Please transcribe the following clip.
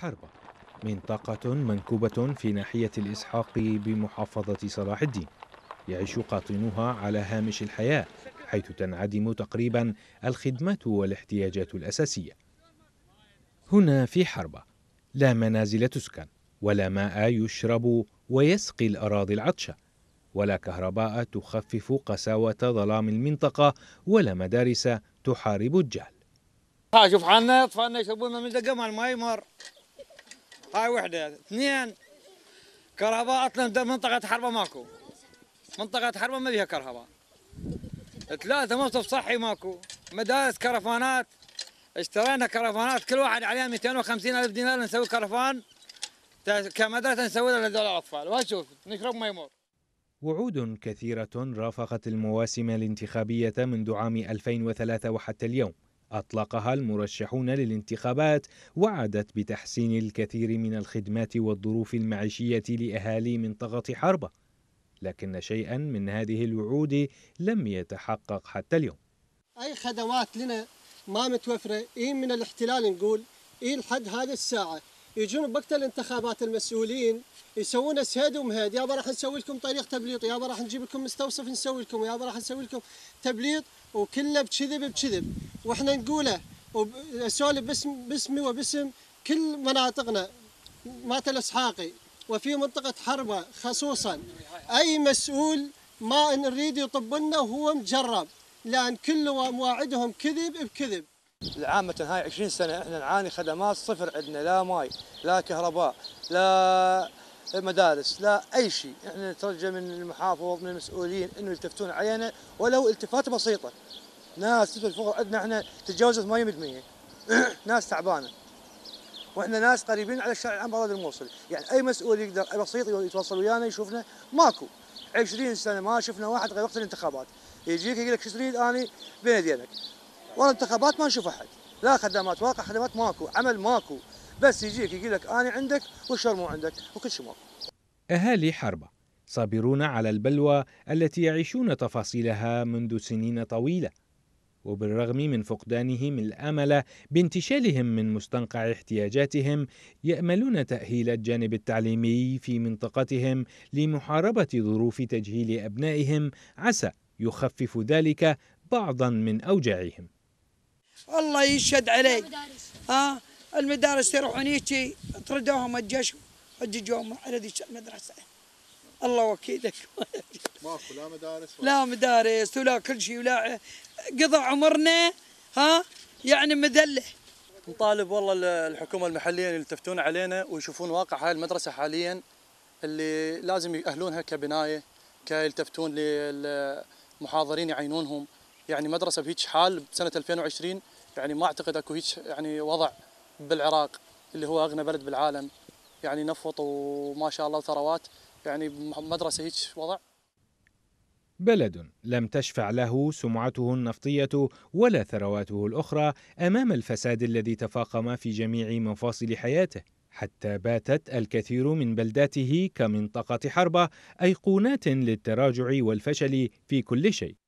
حربة منطقة منكوبة في ناحية الإسحاق بمحافظة صلاح الدين يعيش قاطنوها على هامش الحياة حيث تنعدم تقريبا الخدمات والاحتياجات الأساسية هنا في حربة لا منازل تسكن ولا ماء يشرب ويسقي الأراضي العطشة ولا كهرباء تخفف قساوة ظلام المنطقة ولا مدارس تحارب الجهل شوف عنا أطفالنا يشربون من دقة مع الماء مر هاي وحده اثنين كهرباء اصلا منطقه حربه ماكو منطقه حربه ما فيها كهرباء ثلاثه موصف صحي ماكو مدارس كرفانات اشترينا كرفانات كل واحد عليها 250 الف دينار نسوي كرفان كمدرسه نسوي لها لدول الاطفال واشوف نشرب ما يمر وعود كثيرة رافقت المواسم الانتخابية منذ عام 2003 وحتى اليوم أطلقها المرشحون للانتخابات وعدت بتحسين الكثير من الخدمات والظروف المعيشية لأهالي منطقة حربة لكن شيئا من هذه الوعود لم يتحقق حتى اليوم أي خدمات لنا ما متوفرة إيه من الاحتلال نقول إيه لحد هذه الساعة يجون بوقت الانتخابات المسؤولين يسوون اسهاد ومهاد يابا راح نسوي لكم طريق تبليط يابا راح نجيب لكم مستوصف نسوي لكم يابا راح نسوي لكم تبليط وكله بكذب بكذب واحنا نقوله وسولف باسم باسمي وباسم كل مناطقنا مات الاسحاقي وفي منطقه حربه خصوصا اي مسؤول ما نريد يطبلنا وهو مجرب لان كل مواعدهم كذب بكذب عامة هاي 20 سنة احنا نعاني خدمات صفر عندنا لا ماي لا كهرباء لا مدارس لا اي شيء احنا نترجى من المحافظ من المسؤولين انه يلتفتون علينا ولو التفات بسيطة ناس تدخل الفقر عندنا احنا تجاوزت 80% ناس تعبانة واحنا ناس قريبين على الشارع العام بلد الموصل يعني اي مسؤول يقدر اي بسيط يتواصل ويانا يشوفنا ماكو 20 سنه ما شفنا واحد غير وقت الانتخابات يجيك يقول لك شو تريد اني بين يدينك ورا انتخابات ما نشوف احد لا خدمات واقع خدمات ماكو عمل ماكو بس يجيك يقول لك انا عندك والشر مو عندك وكل شيء ماكو اهالي حربه صابرون على البلوى التي يعيشون تفاصيلها منذ سنين طويله وبالرغم من فقدانهم الامل بانتشالهم من مستنقع احتياجاتهم ياملون تاهيل الجانب التعليمي في منطقتهم لمحاربه ظروف تجهيل ابنائهم عسى يخفف ذلك بعضا من اوجاعهم الله يشهد علي ها المدارس يروحون هيك طردوهم الجيش وججوهم على ذيك المدرسه الله وكيلك ماكو لا مدارس ولا لا مدارس ولا كل شيء ولا قضى عمرنا ها يعني مذله نطالب والله الحكومه المحليه يلتفتون علينا ويشوفون واقع هاي المدرسه حاليا اللي لازم يأهلونها كبنايه كيلتفتون للمحاضرين يعينونهم يعني مدرسه بهيج حال بسنه 2020 يعني ما اعتقد اكو هيج يعني وضع بالعراق اللي هو اغنى بلد بالعالم يعني نفط وما شاء الله ثروات يعني مدرسه هيج وضع بلد لم تشفع له سمعته النفطيه ولا ثرواته الاخرى امام الفساد الذي تفاقم في جميع مفاصل حياته حتى باتت الكثير من بلداته كمنطقه حربه ايقونات للتراجع والفشل في كل شيء